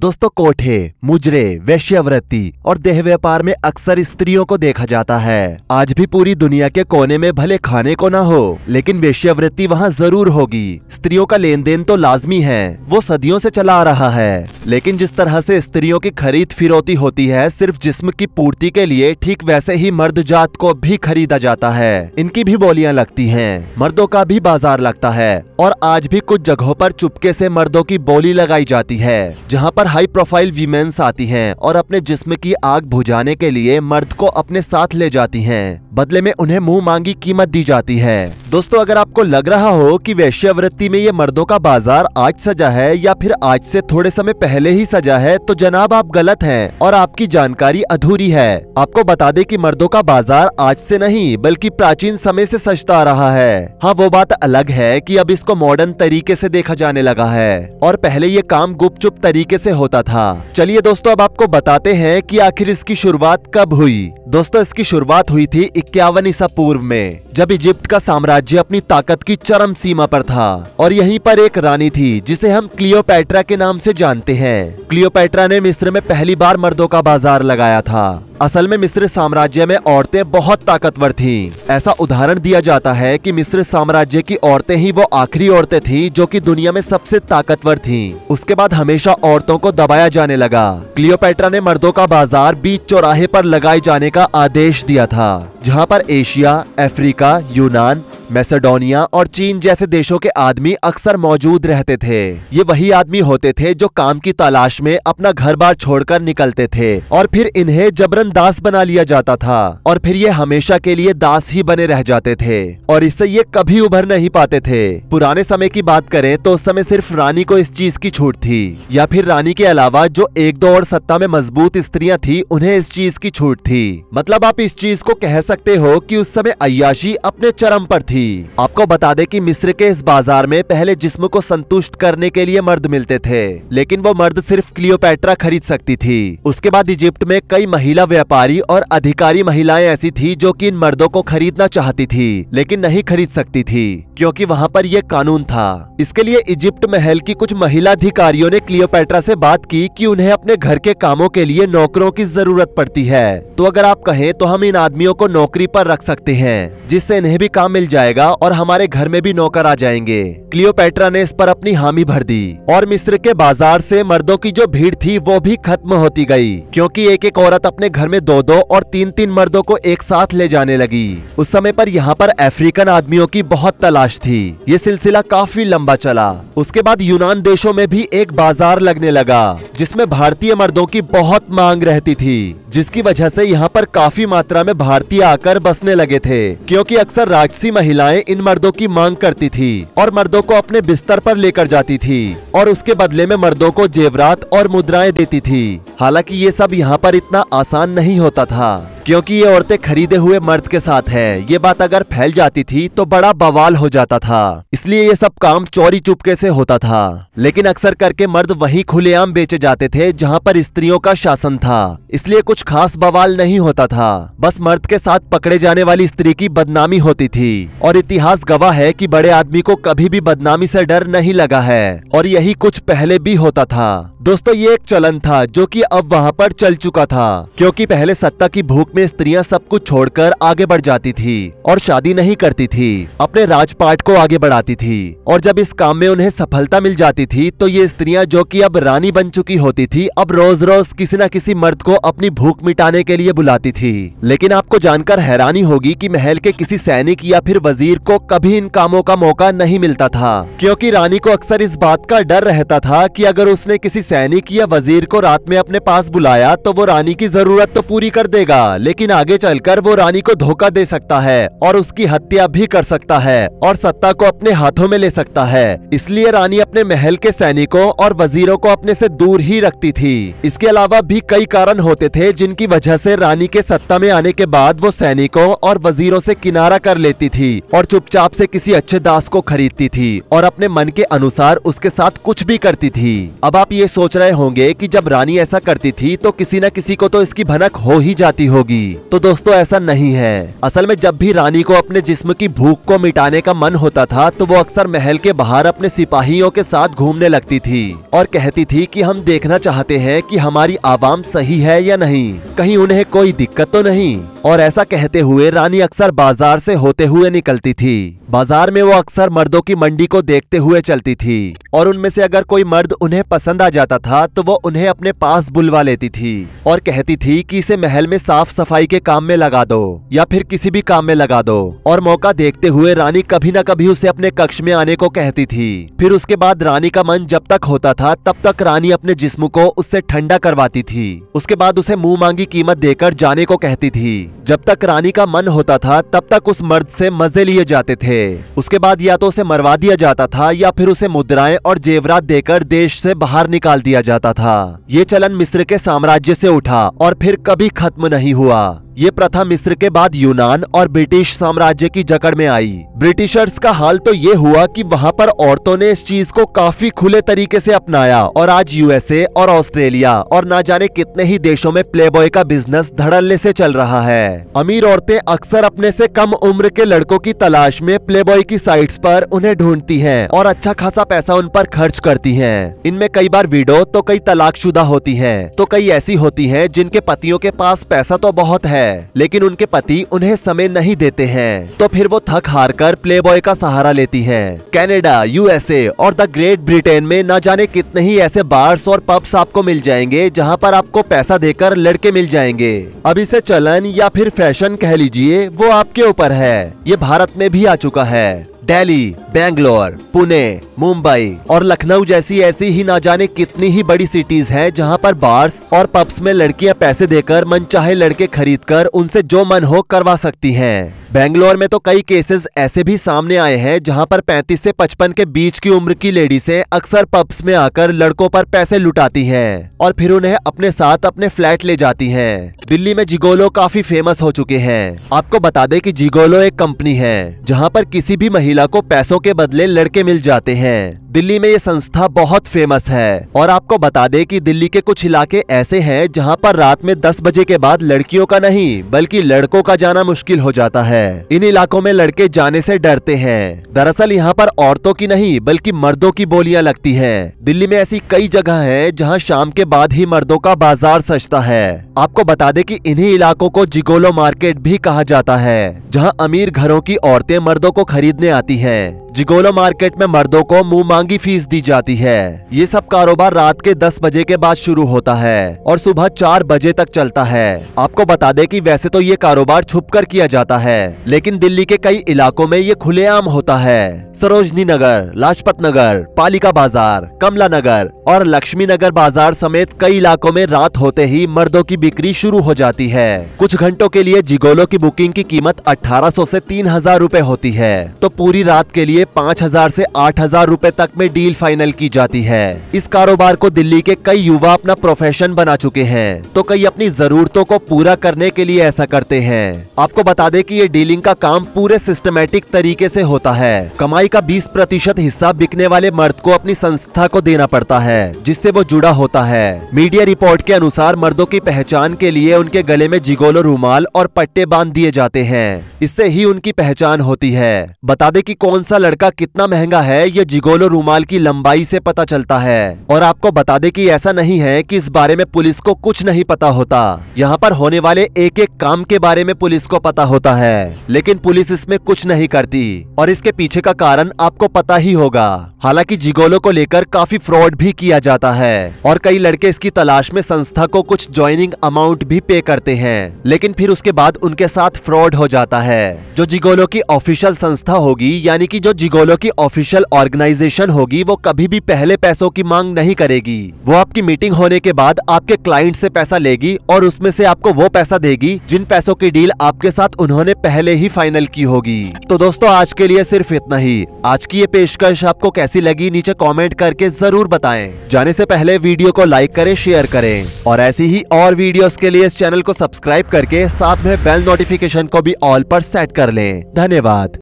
दोस्तों कोठे मुजरे वैश्यवृत्ति और देह व्यापार में अक्सर स्त्रियों को देखा जाता है आज भी पूरी दुनिया के कोने में भले खाने को न हो लेकिन वैश्यवृत्ति वहाँ जरूर होगी स्त्रियों का लेन देन तो लाजमी है वो सदियों से चला आ रहा है लेकिन जिस तरह से स्त्रियों की खरीद फिरौती होती है सिर्फ जिस्म की पूर्ति के लिए ठीक वैसे ही मर्द जात को भी खरीदा जाता है इनकी भी बोलियाँ लगती है मर्दों का भी बाजार लगता है और आज भी कुछ जगहों पर चुपके से मर्दों की बोली लगाई जाती है जहाँ पर पर हाई प्रोफाइल वीमेन्स आती हैं और अपने जिस्म की आग बुझाने के लिए मर्द को अपने साथ ले जाती हैं। बदले में उन्हें मुंह मांगी कीमत दी जाती है दोस्तों अगर आपको लग रहा हो कि वैश्यवृत्ति में ये मर्दों का बाजार आज सजा है या फिर आज से थोड़े समय पहले ही सजा है तो जनाब आप गलत हैं और आपकी जानकारी अधूरी है आपको बता दे कि मर्दों का बाजार आज से नहीं बल्कि प्राचीन समय से सजता रहा है हाँ वो बात अलग है कि अब इसको मॉडर्न तरीके से देखा जाने लगा है और पहले ये काम गुपचुप तरीके से होता था चलिए दोस्तों अब आपको बताते हैं कि आखिर इसकी शुरुआत कब हुई दोस्तों इसकी शुरुआत हुई थी इक्यावन ईसा पूर्व में जब इजिप्ट का साम्राज्य अपनी ताकत की चरम सीमा पर था और यहीं पर एक रानी थी जिसे हम क्लियोपैट्रा के नाम से जानते हैं क्लियोपैट्रा ने मिस्र में पहली बार मर्दों का बाजार लगाया था असल में मिस्र साम्राज्य में औरतें बहुत ताकतवर थीं। ऐसा उदाहरण दिया जाता है कि मिस्र साम्राज्य की औरतें ही वो आखिरी औरतें थीं जो कि दुनिया में सबसे ताकतवर थीं। उसके बाद हमेशा औरतों को दबाया जाने लगा क्लियोपेट्रा ने मर्दों का बाजार बीच चौराहे पर लगाए जाने का आदेश दिया था जहां पर एशिया अफ्रीका यूनान मैसेडोनिया और चीन जैसे देशों के आदमी अक्सर मौजूद रहते थे ये वही आदमी होते थे जो काम की तलाश में अपना घर बार छोड़कर निकलते थे और फिर इन्हें जबरन दास बना लिया जाता था और फिर ये हमेशा के लिए दास ही बने रह जाते थे और इससे ये कभी उभर नहीं पाते थे पुराने समय की बात करें तो उस समय सिर्फ रानी को इस चीज की छूट थी या फिर रानी के अलावा जो एक दो और सत्ता में मजबूत स्त्रियाँ थी उन्हें इस चीज की छूट थी मतलब आप इस चीज को कह सकते सकते हो कि उस समय अयाशी अपने चरम पर थी आपको बता दें कि मिस्र के इस बाजार में पहले जिस्म को संतुष्ट करने के लिए मर्द मिलते थे लेकिन वो मर्द सिर्फ क्लियोपेट्रा खरीद सकती थी उसके बाद इजिप्ट में कई महिला व्यापारी और अधिकारी महिलाएं ऐसी थी जो की इन मर्दों को खरीदना चाहती थी लेकिन नहीं खरीद सकती थी क्योंकि वहाँ पर यह कानून था इसके लिए इजिप्ट महल की कुछ महिला अधिकारियों ने क्लियोपेट्रा से बात की कि उन्हें अपने घर के कामों के लिए नौकरों की जरूरत पड़ती है तो अगर आप कहें तो हम इन आदमियों को नौकरी पर रख सकते हैं जिससे इन्हें भी काम मिल जाएगा और हमारे घर में भी नौकर आ जाएंगे क्लियोपेट्रा ने इस पर अपनी हामी भर दी और मिस्र के बाजार से मर्दों की जो भीड़ थी वो भी खत्म होती गई क्योंकि एक एक औरत अपने घर में दो दो और तीन तीन मर्दों को एक साथ ले जाने लगी उस समय पर यहाँ पर अफ्रीकन आदमियों की बहुत तलाश थी ये सिलसिला काफी लंबा चला उसके बाद यूनान देशों में भी एक बाजार लगने लगा जिसमे भारतीय मर्दों की बहुत मांग रहती थी जिसकी वजह से यहाँ पर काफी मात्रा में भारतीय आकर बसने लगे थे क्योंकि अक्सर राजसी महिलाएं इन मर्दों की मांग करती थी और मर्दों को अपने बिस्तर पर लेकर जाती थी और उसके बदले में मर्दों को जेवरात और मुद्राएं देती थी हालांकि ये सब यहाँ पर इतना आसान नहीं होता था क्योंकि ये औरतें खरीदे हुए मर्द के साथ हैं। ये बात अगर फैल जाती थी तो बड़ा बवाल हो जाता था इसलिए ये सब काम चोरी चुपके से होता था लेकिन अक्सर करके मर्द वही खुलेआम बेचे जाते थे जहाँ पर स्त्रियों का शासन था इसलिए कुछ खास बवाल नहीं होता था बस मर्द के साथ पकड़े जाने वाली स्त्री की बदनामी होती थी और इतिहास गवाह है कि बड़े आदमी को कभी भी बदनामी से डर नहीं लगा है और यही कुछ पहले भी होता था दोस्तों ये एक चलन था जो कि अब वहाँ पर चल चुका था क्योंकि पहले सत्ता की भूख में स्त्रियां सब कुछ छोड़कर आगे बढ़ जाती थी और शादी नहीं करती थी अपने राजपाट को आगे बढ़ाती थी और जब इस काम में उन्हें सफलता मिल जाती थी तो ये स्त्रियां जो कि अब रानी बन चुकी होती थी अब रोज रोज किसी न किसी मर्द को अपनी भूख मिटाने के लिए बुलाती थी लेकिन आपको जानकर हैरानी होगी की महल के किसी सैनिक या फिर वजीर को कभी इन कामों का मौका नहीं मिलता था क्योंकि रानी को अक्सर इस बात का डर रहता था की अगर उसने किसी सैनिक या वजीर को रात में अपने पास बुलाया तो वो रानी की जरूरत तो पूरी कर देगा लेकिन आगे चलकर वो रानी को धोखा दे सकता है और उसकी हत्या भी कर सकता है और सत्ता को अपने हाथों में ले सकता है इसलिए रानी अपने महल के सैनिकों और वजीरों को अपने से दूर ही रखती थी इसके अलावा भी कई कारण होते थे जिनकी वजह से रानी के सत्ता में आने के बाद वो सैनिकों और वजीरों से किनारा कर लेती थी और चुपचाप से किसी अच्छे दास को खरीदती थी और अपने मन के अनुसार उसके साथ कुछ भी करती थी अब आप ये सोच सोच रहे होंगे कि जब रानी ऐसा करती थी तो किसी न किसी को तो इसकी भनक हो ही जाती होगी तो दोस्तों ऐसा नहीं है असल में जब भी रानी को अपने जिस्म की भूख को मिटाने का मन होता था तो वो अक्सर महल के बाहर अपने सिपाहियों के साथ घूमने लगती थी और कहती थी की हम देखना चाहते हैं की हमारी आवाम सही है या नहीं कहीं उन्हें कोई दिक्कत तो नहीं और ऐसा कहते हुए रानी अक्सर बाजार से होते हुए निकलती थी बाजार में वो अक्सर मर्दों की मंडी को देखते हुए चलती थी और उनमें से अगर कोई मर्द उन्हें पसंद आ जाता जाता था तो वो उन्हें अपने पास बुलवा लेती थी और कहती थी कि इसे महल में साफ सफाई के काम में लगा दो या फिर किसी भी काम में लगा दो और मौका देखते हुए रानी कभी न कभी उसे अपने कक्ष में आने को कहती थी फिर उसके बाद रानी का मन जब तक होता था तब तक रानी अपने जिस्म को उससे ठंडा करवाती थी उसके बाद उसे मुंह मांगी कीमत देकर जाने को कहती थी जब तक रानी का मन होता था तब तक उस मर्द से मजे लिए जाते थे उसके बाद या तो उसे मरवा दिया जाता था या फिर उसे मुद्राएं और जेवरात देकर देश से बाहर निकाल डाल दिया जाता था ये चलन मिस्र के साम्राज्य से उठा और फिर कभी खत्म नहीं हुआ ये प्रथा मिस्र के बाद यूनान और ब्रिटिश साम्राज्य की जकड़ में आई ब्रिटिशर्स का हाल तो ये हुआ कि वहाँ पर औरतों ने इस चीज को काफी खुले तरीके से अपनाया और आज यूएसए और ऑस्ट्रेलिया और ना जाने कितने ही देशों में प्लेबॉय का बिजनेस धड़ल्ले से चल रहा है अमीर औरतें अक्सर अपने से कम उम्र के लड़कों की तलाश में प्लेबॉय की साइट पर उन्हें ढूंढती है और अच्छा खासा पैसा उन पर खर्च करती है इनमें कई बार विडो तो कई तलाकशुदा होती है तो कई ऐसी होती है जिनके पतियों के पास पैसा तो बहुत है है लेकिन उनके पति उन्हें समय नहीं देते हैं तो फिर वो थक हार कर प्ले बॉय का सहारा लेती है कैनेडा यूएसए और द ग्रेट ब्रिटेन में न जाने कितने ही ऐसे बार्स और पब्स आपको मिल जाएंगे जहाँ पर आपको पैसा देकर लड़के मिल जाएंगे अब इसे चलन या फिर फैशन कह लीजिए वो आपके ऊपर है ये भारत में भी आ चुका है दिल्ली बेंगलोर पुणे मुंबई और लखनऊ जैसी ऐसी ही ना जाने कितनी ही बड़ी सिटीज हैं जहां पर बार्स और पब्स में लड़कियां पैसे देकर मनचाहे लड़के खरीदकर उनसे जो मन हो करवा सकती हैं बेंगलोर में तो कई केसेस ऐसे भी सामने आए हैं जहां पर 35 से 55 के बीच की उम्र की लेडीजें अक्सर पब्स में आकर लड़कों पर पैसे लुटाती हैं और फिर उन्हें अपने साथ अपने फ्लैट ले जाती हैं। दिल्ली में जिगोलो काफी फेमस हो चुके हैं आपको बता दें कि जिगोलो एक कंपनी है जहां पर किसी भी महिला महिला को पैसों के बदले लड़के मिल जाते हैं दिल्ली में ये संस्था बहुत फेमस है और आपको बता दें कि दिल्ली के कुछ इलाके ऐसे हैं जहां पर रात में 10 बजे के बाद लड़कियों का नहीं बल्कि लड़कों का जाना मुश्किल हो जाता है इन इलाकों में लड़के जाने से डरते हैं दरअसल यहाँ पर औरतों की नहीं बल्कि मर्दों की बोलियाँ लगती है दिल्ली में ऐसी कई जगह है जहाँ शाम के बाद ही मर्दों का बाजार सजता है आपको बता दे की इन्हीं इलाकों को जिगोलो मार्केट भी कहा जाता है जहाँ अमीर घरों की औरतें मर्दों को खरीदने आती जाती है जिगोलो मार्केट में मर्दों को मुंह मांगी फीस दी जाती है ये सब कारोबार रात के 10 बजे के बाद शुरू होता है और सुबह 4 बजे तक चलता है आपको बता दें कि वैसे तो ये कारोबार छुप कर किया जाता है लेकिन दिल्ली के कई इलाकों में ये खुलेआम होता है सरोजनी नगर लाजपत नगर पालिका बाजार कमला नगर और लक्ष्मी नगर बाजार समेत कई इलाकों में रात होते ही मर्दों की बिक्री शुरू हो जाती है कुछ घंटों के लिए जिगोलो की बुकिंग की कीमत ऐसी तीन हजार रूपए होती है तो पूरी रात के लिए में पाँच हजार ऐसी आठ हजार रूपए तक में डील फाइनल की जाती है इस कारोबार को दिल्ली के कई युवा अपना प्रोफेशन बना चुके हैं तो कई अपनी जरूरतों को पूरा करने के लिए ऐसा करते हैं आपको बता दें कि ये डीलिंग का काम पूरे सिस्टमेटिक तरीके से होता है कमाई का 20 प्रतिशत हिस्सा बिकने वाले मर्द को अपनी संस्था को देना पड़ता है जिससे वो जुड़ा होता है मीडिया रिपोर्ट के अनुसार मर्दों की पहचान के लिए उनके गले में जिगोलो रूमाल और पट्टे बांध दिए जाते हैं इससे ही उनकी पहचान होती है बता दे कि कौन सा लड़का लड़का कितना महंगा है ये जिगोलो रूमाल की लंबाई से पता चलता है और आपको बता दे कि ऐसा नहीं है कि इस बारे में पुलिस को कुछ नहीं पता होता यहाँ पर होने वाले एक एक काम के बारे में पुलिस को पता होता है लेकिन पुलिस इसमें कुछ नहीं करती और इसके पीछे का कारण आपको पता ही होगा हालांकि जिगोलो को लेकर काफी फ्रॉड भी किया जाता है और कई लड़के इसकी तलाश में संस्था को कुछ ज्वाइनिंग अमाउंट भी पे करते हैं लेकिन फिर उसके बाद उनके साथ फ्रॉड हो जाता है जो जिगोलो की ऑफिशियल संस्था होगी यानी कि जो गोलो की ऑफिशियल ऑर्गेनाइजेशन होगी वो कभी भी पहले पैसों की मांग नहीं करेगी वो आपकी मीटिंग होने के बाद आपके क्लाइंट से पैसा लेगी और उसमें से आपको वो पैसा देगी जिन पैसों की डील आपके साथ उन्होंने पहले ही फाइनल की होगी तो दोस्तों आज के लिए सिर्फ इतना ही आज की ये पेशकश आपको कैसी लगी नीचे कॉमेंट करके जरूर बताए जाने ऐसी पहले वीडियो को लाइक करे शेयर करे और ऐसी ही और वीडियो के लिए इस चैनल को सब्सक्राइब करके साथ में बेल नोटिफिकेशन को भी ऑल पर सेट कर ले धन्यवाद